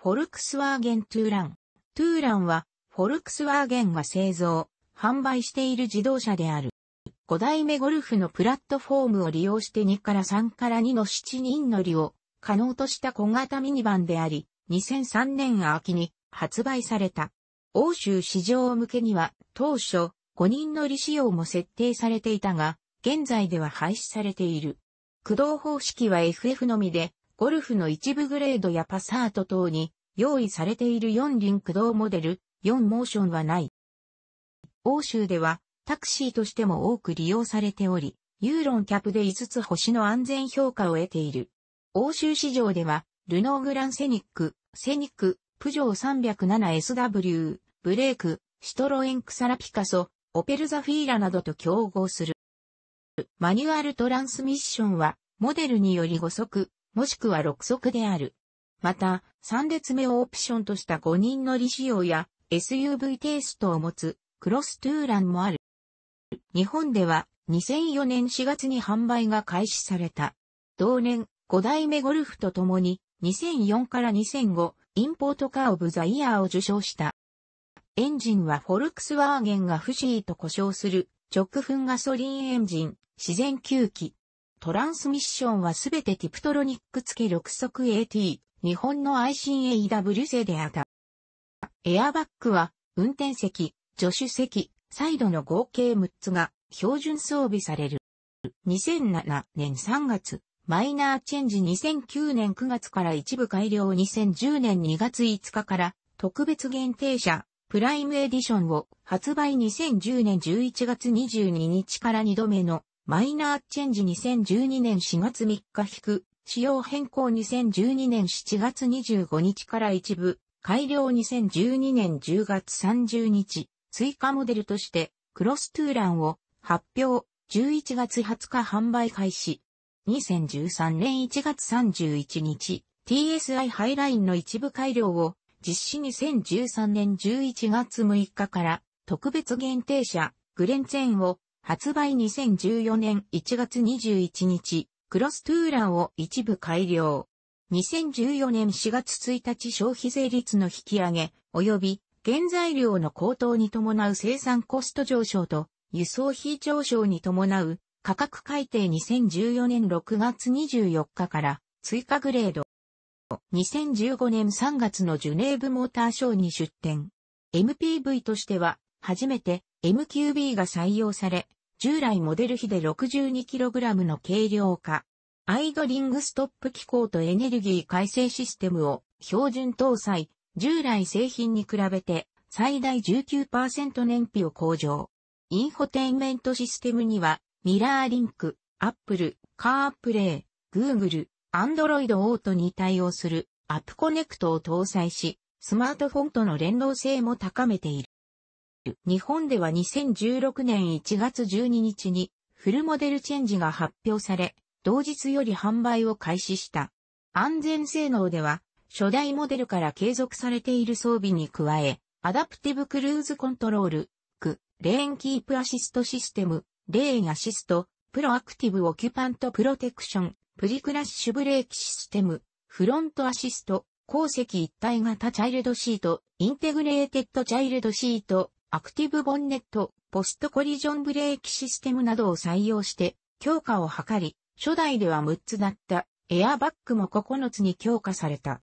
フォルクスワーゲントゥーラン。トゥーランは、フォルクスワーゲンが製造、販売している自動車である。5代目ゴルフのプラットフォームを利用して2から3から2の7人乗りを可能とした小型ミニバンであり、2003年秋に発売された。欧州市場向けには当初5人乗り仕様も設定されていたが、現在では廃止されている。駆動方式は FF のみで、ゴルフの一部グレードやパサート等に用意されている4輪駆動モデル、4モーションはない。欧州ではタクシーとしても多く利用されており、ユーロンキャップで5つ星の安全評価を得ている。欧州市場では、ルノーグランセニック、セニック、プジョー 307SW、ブレーク、シトロエンクサラピカソ、オペルザフィーラなどと競合する。マニュアルトランスミッションは、モデルにより5速、もしくは6足である。また、3列目をオプションとした5人乗り仕様や SUV テイストを持つクロストゥーランもある。日本では2004年4月に販売が開始された。同年5代目ゴルフとともに2004から2005インポートカーオブザイヤーを受賞した。エンジンはフォルクスワーゲンがフ思ーと故障する直噴ガソリンエンジン自然吸気トランスミッションはすべてティプトロニック付き6速 AT、日本の ICAW 製であった。エアバッグは、運転席、助手席、サイドの合計6つが標準装備される。2007年3月、マイナーチェンジ2009年9月から一部改良2010年2月5日から特別限定車プライムエディションを発売2010年11月22日から2度目のマイナーチェンジ2012年4月3日引く、仕様変更2012年7月25日から一部、改良2012年10月30日、追加モデルとして、クロストゥーランを発表、11月20日販売開始。2013年1月31日、TSI ハイラインの一部改良を実施2013年11月6日から特別限定車グレンツェーンを発売2014年1月21日、クロストゥーランを一部改良。2014年4月1日消費税率の引き上げ、及び原材料の高騰に伴う生産コスト上昇と輸送費上昇に伴う価格改定2014年6月24日から追加グレード。2015年3月のジュネーブモーターショーに出展。MPV としては初めて MQB が採用され、従来モデル比で 62kg の軽量化。アイドリングストップ機構とエネルギー改正システムを標準搭載、従来製品に比べて最大19%燃費を向上。インフォテインメントシステムにはミラーリンク、アップル、カープレイ、グーグル、アンドロイドオートに対応するアップコネクトを搭載し、スマートフォンとの連動性も高めている。日本では2016年1月12日にフルモデルチェンジが発表され、同日より販売を開始した。安全性能では、初代モデルから継続されている装備に加え、アダプティブクルーズコントロール、ク、レーンキープアシストシステム、レーンアシスト、プロアクティブオキュパントプロテクション、プリクラッシュブレーキシステム、フロントアシスト、鉱石一体型チャイルドシート、インテグレーテッドチャイルドシート、アクティブボンネット、ポストコリジョンブレーキシステムなどを採用して強化を図り、初代では6つだったエアバッグも9つに強化された。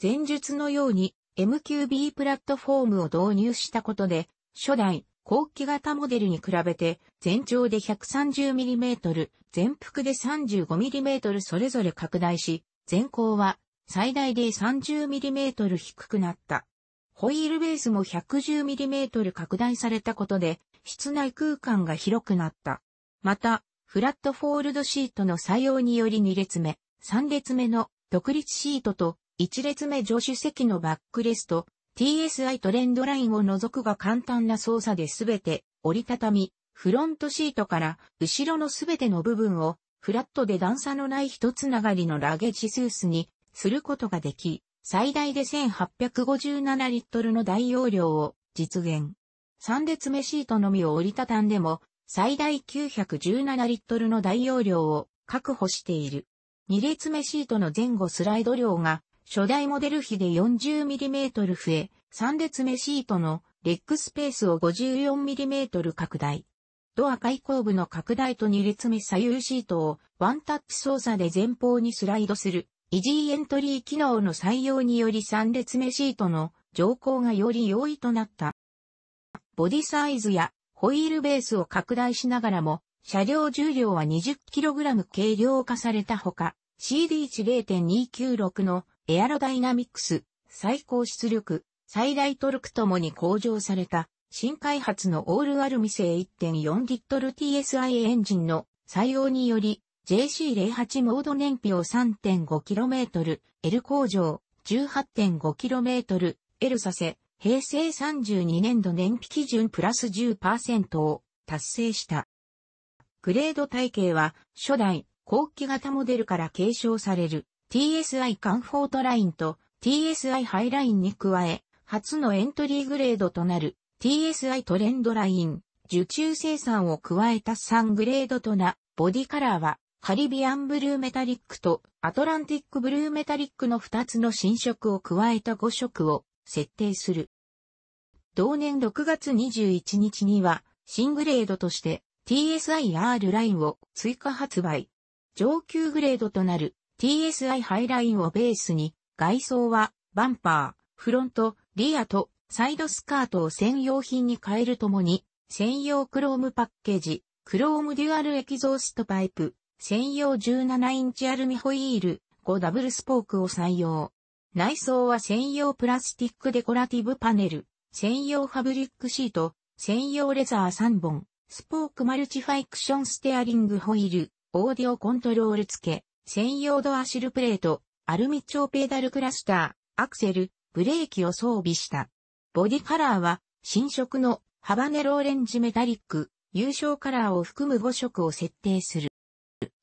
前述のように MQB プラットフォームを導入したことで、初代後期型モデルに比べて全長で 130mm、全幅で 35mm それぞれ拡大し、全高は最大で 30mm 低くなった。ホイールベースも 110mm 拡大されたことで、室内空間が広くなった。また、フラットフォールドシートの採用により2列目、3列目の独立シートと1列目助手席のバックレスト、TSI トレンドラインを除くが簡単な操作で全て折りたたみ、フロントシートから後ろの全ての部分をフラットで段差のない一つながりのラゲッジスースにすることができ、最大で1857リットルの大容量を実現。3列目シートのみを折りたたんでも、最大917リットルの大容量を確保している。2列目シートの前後スライド量が初代モデル比で 40mm 増え、3列目シートのレッグスペースを 54mm 拡大。ドア開口部の拡大と2列目左右シートをワンタッチ操作で前方にスライドするイージーエントリー機能の採用により3列目シートの乗降がより容易となった。ボディサイズやホイールベースを拡大しながらも、車両重量は 20kg 軽量化されたほか、CD1.296 のエアロダイナミックス、最高出力、最大トルクともに向上された、新開発のオールアルミ製1 4トル TSI エンジンの採用により、JC08 モード燃費を 3.5km、L 工場 18.5km、L させ、平成32年度燃費基準プラス10%を達成した。グレード体系は初代後期型モデルから継承される TSI カンフォートラインと TSI ハイラインに加え、初のエントリーグレードとなる TSI トレンドライン、受注生産を加えた3グレードとな、ボディカラーはカリビアンブルーメタリックとアトランティックブルーメタリックの2つの新色を加えた5色を設定する。同年6月21日には、新グレードとして TSIR ラインを追加発売。上級グレードとなる TSI ハイラインをベースに、外装はバンパー、フロント、リアとサイドスカートを専用品に変えるともに、専用クロームパッケージ、クロームデュアルエキゾーストパイプ、専用17インチアルミホイール5ダブルスポークを採用。内装は専用プラスティックデコラティブパネル、専用ファブリックシート、専用レザー3本、スポークマルチファイクションステアリングホイール、オーディオコントロール付け、専用ドアシルプレート、アルミ調ペダルクラスター、アクセル、ブレーキを装備した。ボディカラーは新色のハバネロオレンジメタリック、優勝カラーを含む5色を設定する。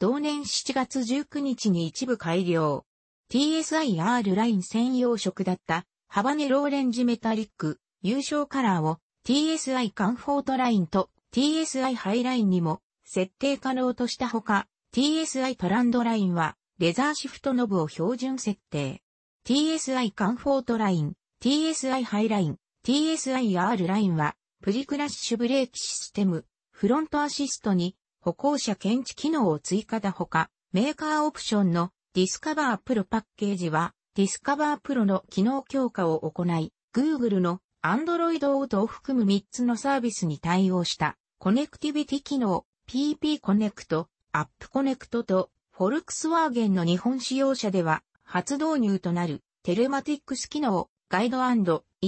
同年7月19日に一部改良。TSIR ライン専用色だったハバネローレンジメタリック優勝カラーを TSI カンフォートラインと TSI ハイラインにも設定可能としたほか TSI トランドラインはレザーシフトノブを標準設定。TSI カンフォートライン、TSI ハイライン、TSI R ラインはプリクラッシュブレーキシステム、フロントアシストに歩行者検知機能を追加だほか、メーカーオプションのディスカバープロパッケージは、ディスカバープロの機能強化を行い、Google の Android Auto を含む3つのサービスに対応した、コネクティビティ機能、PP コネクト、アップコネクトと、フォルクスワーゲンの日本使用者では、初導入となる、テレマティックス機能、ガイドイ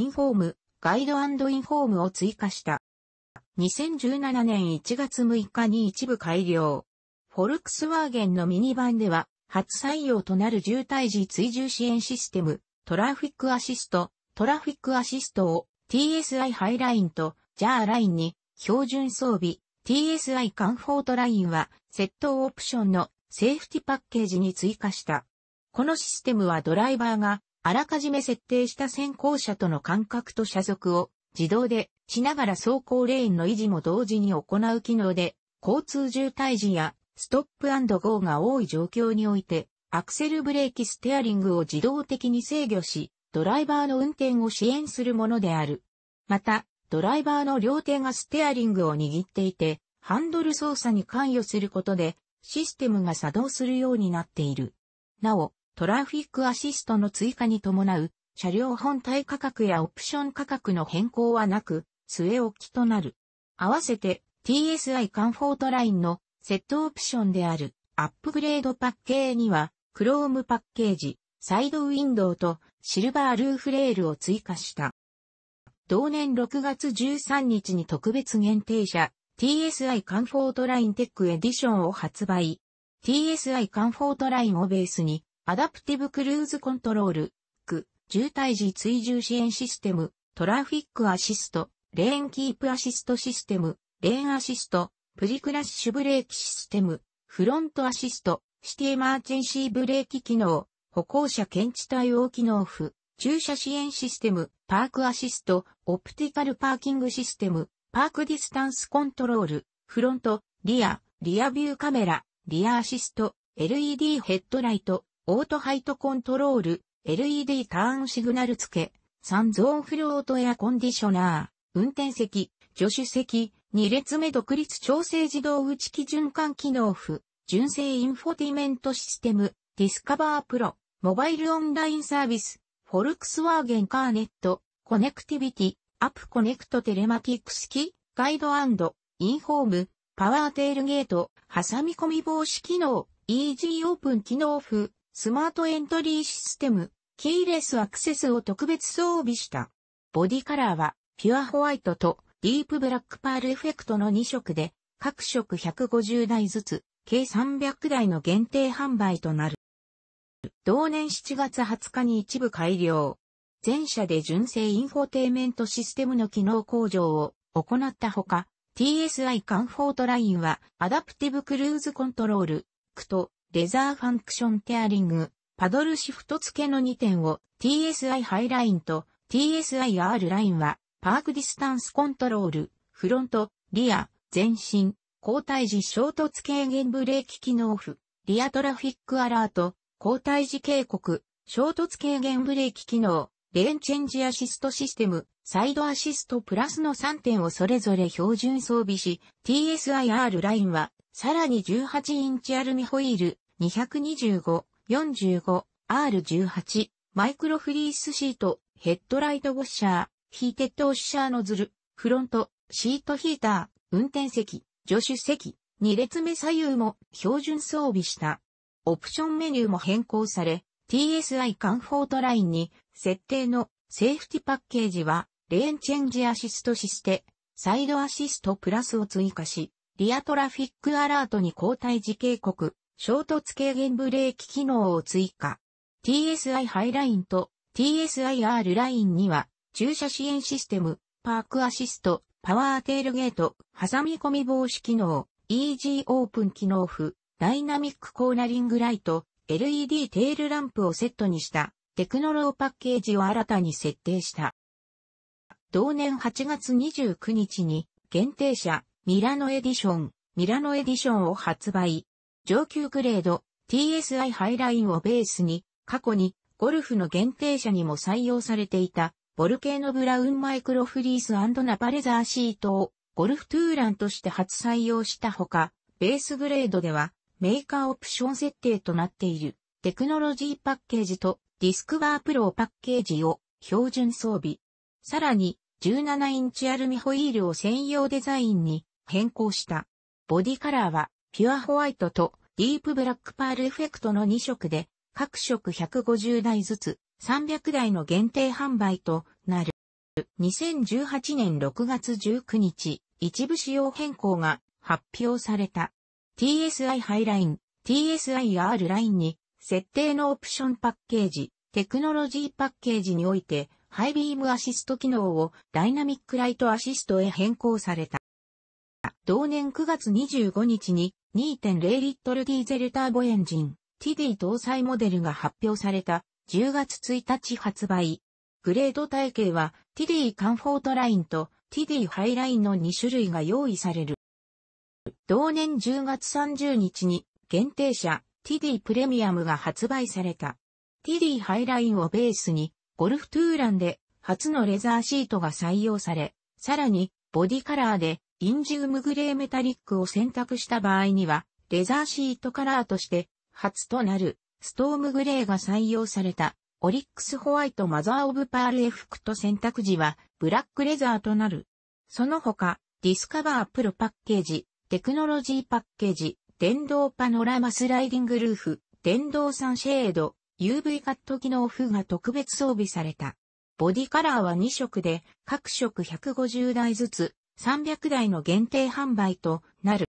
ンフォーム、ガイドインフォームを追加した。2017年1月6日に一部改良。フォルクスワーゲンのミニバンでは、初採用となる渋滞時追従支援システム、トラフィックアシスト、トラフィックアシストを TSI ハイラインと JAR ラインに標準装備 TSI カンフォートラインはセットオプションのセーフティパッケージに追加した。このシステムはドライバーがあらかじめ設定した先行車との間隔と車速を自動でしながら走行レーンの維持も同時に行う機能で、交通渋滞時やストップゴーが多い状況において、アクセルブレーキステアリングを自動的に制御し、ドライバーの運転を支援するものである。また、ドライバーの両手がステアリングを握っていて、ハンドル操作に関与することで、システムが作動するようになっている。なお、トラフィックアシストの追加に伴う、車両本体価格やオプション価格の変更はなく、据え置きとなる。合わせて TSI カンフォートラインのセットオプションであるアップグレードパッケージには、クロームパッケージ、サイドウィンドウとシルバールーフレールを追加した。同年6月13日に特別限定車 TSI カンフォートラインテックエディションを発売。TSI カンフォートラインをベースにアダプティブクルーズコントロール、渋滞時追従支援システム、トラフィックアシスト、レーンキープアシストシステム、レーンアシスト、プリクラッシュブレーキシステム、フロントアシスト、シティエマーチェンシーブレーキ機能、歩行者検知対応機能付、駐車支援システム、パークアシスト、オプティカルパーキングシステム、パークディスタンスコントロール、フロント、リア、リアビューカメラ、リアアシスト、LED ヘッドライト、オートハイトコントロール、LED ターンシグナル付け、三蔵フロートエアコンディショナー、運転席、助手席、2列目独立調整自動打ち機循環機能符、純正インフォティメントシステム、ディスカバープロ、モバイルオンラインサービス、フォルクスワーゲンカーネット、コネクティビティ、アップコネクトテレマティックス機、ガイドインホーム、パワーテールゲート、挟み込み防止機能、イージーオープン機能風、スマートエントリーシステム、キーレスアクセスを特別装備した。ボディカラーは、ピュアホワイトとディープブラックパールエフェクトの2色で、各色150台ずつ、計300台の限定販売となる。同年7月20日に一部改良。全社で純正インフォテイメントシステムの機能向上を行ったほか、TSI カンフォートラインはアダプティブクルーズコントロール、クとレザーファンクションテアリング、パドルシフト付けの2点を TSI ハイラインと TSIR ラインは、パークディスタンスコントロール、フロント、リア、前進、交代時衝突軽減ブレーキ機能オフ、リアトラフィックアラート、交代時警告、衝突軽減ブレーキ機能、レーンチェンジアシストシステム、サイドアシストプラスの3点をそれぞれ標準装備し、TSIR ラインは、さらに18インチアルミホイール、225-45-R18、マイクロフリースシート、ヘッドライトウォッシャー、ヒーテッドウォッシャーノズル、フロント、シートヒーター、運転席、助手席、2列目左右も標準装備した。オプションメニューも変更され、TSI カンフォートラインに設定のセーフティパッケージは、レーンチェンジアシストシステ、サイドアシストプラスを追加し、リアトラフィックアラートに交代時警告、衝突軽減ブレーキ機能を追加。TSI ハイラインと TSIR ラインには、駐車支援システム、パークアシスト、パワーテールゲート、挟み込み防止機能、EG オープン機能譜、ダイナミックコーナリングライト、LED テールランプをセットにしたテクノローパッケージを新たに設定した。同年8月29日に限定車ミラノエディション、ミラノエディションを発売。上級グレード TSI ハイラインをベースに、過去にゴルフの限定車にも採用されていた、ボルケーノブラウンマイクロフリースナパレザーシートをゴルフトゥーランとして初採用したほか、ベースグレードではメーカーオプション設定となっているテクノロジーパッケージとディスクバープロパッケージを標準装備。さらに17インチアルミホイールを専用デザインに変更した。ボディカラーはピュアホワイトとディープブラックパールエフェクトの2色で、各色150台ずつ、300台の限定販売となる。2018年6月19日、一部仕様変更が発表された。TSI ハイライン、TSIR ラインに、設定のオプションパッケージ、テクノロジーパッケージにおいて、ハイビームアシスト機能をダイナミックライトアシストへ変更された。同年9月25日に2.0リットルディーゼルターボエンジン TD 搭載モデルが発表された10月1日発売。グレード体系は TD カンフォートラインと TD ハイラインの2種類が用意される。同年10月30日に限定車 TD プレミアムが発売された。TD ハイラインをベースにゴルフトゥーランで初のレザーシートが採用され、さらにボディカラーでインジウムグレーメタリックを選択した場合には、レザーシートカラーとして初となるストームグレーが採用されたオリックスホワイトマザーオブパールエフクト選択時はブラックレザーとなる。その他、ディスカバープロパッケージ、テクノロジーパッケージ、電動パノラマスライディングルーフ、電動サンシェード、UV カット機能風が特別装備された。ボディカラーは2色で、各色150台ずつ、300台の限定販売となる。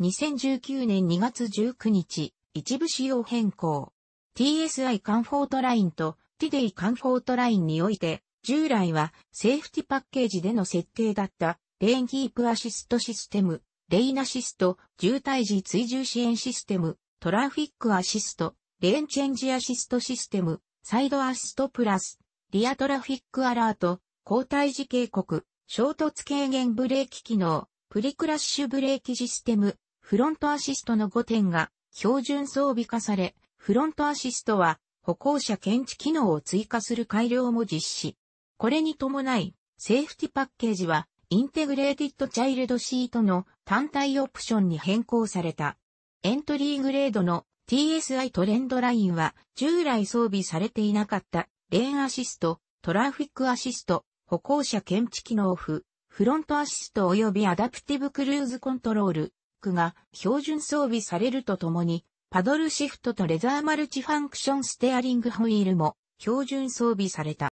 2019年2月19日、一部仕様変更。TSI カンフォートラインとティデイカンフォートラインにおいて、従来はセーフティパッケージでの設定だったレーンキープアシストシステム、レイナシスト、渋滞時追従支援システム、トラフィックアシスト、レーンチェンジアシストシステム、サイドアシストプラス、リアトラフィックアラート、交代時警告、衝突軽減ブレーキ機能、プリクラッシュブレーキシステム、フロントアシストの5点が標準装備化され、フロントアシストは歩行者検知機能を追加する改良も実施。これに伴い、セーフティパッケージはインテグレーティッドチャイルドシートの単体オプションに変更された。エントリーグレードの TSI トレンドラインは従来装備されていなかったレーンアシスト、トラフィックアシスト、歩行者検知機能オフ、フロントアシスト及びアダプティブクルーズコントロール、区が標準装備されるとともに、パドルシフトとレザーマルチファンクションステアリングホイールも標準装備された。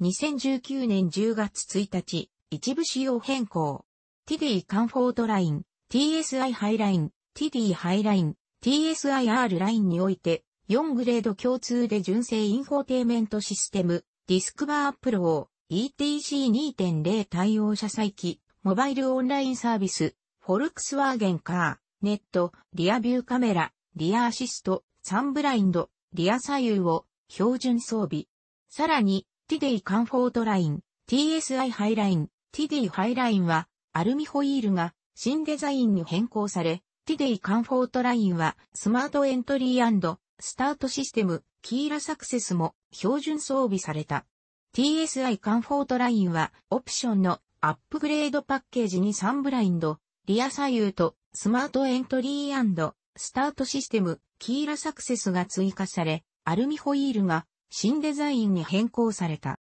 2019年10月1日、一部仕様変更。TD カンフォートライン、TSI ハイライン、TD ハイライン、TSIR ラインにおいて、4グレード共通で純正インフォテイメントシステム、ディスクバーアップロー、ETC2.0 対応車載機、モバイルオンラインサービス、フォルクスワーゲンカー、ネット、リアビューカメラ、リアアシスト、サンブラインド、リア左右を標準装備。さらに、ティデイカンフォートライン、TSI ハイライン、ティデイハイラインは、アルミホイールが新デザインに変更され、ティデイカンフォートラインは、スマートエントリースタートシステム、キーラサクセスも標準装備された。TSI カンフォートラインは、オプションのアップグレードパッケージにサンブラインド、リア左右と、スマートエントリースタートシステム、キーラサクセスが追加され、アルミホイールが新デザインに変更された。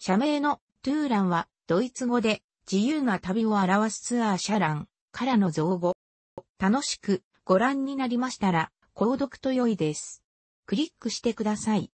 社名のトゥーランはドイツ語で自由な旅を表すツアーシャランからの造語。楽しくご覧になりましたら、購読と良いです。クリックしてください。